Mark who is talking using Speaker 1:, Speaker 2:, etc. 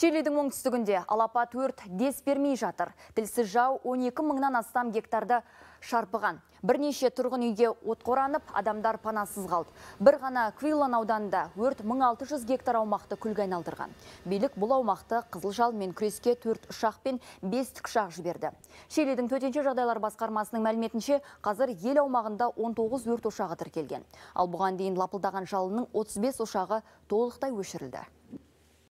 Speaker 1: Чилидің оңтүстігінде алапат өрт дес бермей жатыр. Тілсі жау 12 мыңнан астам гектарды шарпыған. Бірнеше тұрғын үйге отқоранып, адамдар панасыз қалды. Бір ғана Квиллан ауданында өрт 1600 гектар аумақты күлге айналдырған. Билік бұл аумақты жал мен күреске төрт ұшақ пен түк шақ жіберді. Чилидің төтенше жағдайлар басқармасының мәліметінше қазір ел аумағында 19 өрт ұшағы тіркелген. Ал бұған дейін лапылдаған жалынның 35 ошағы толықтай өшірілді.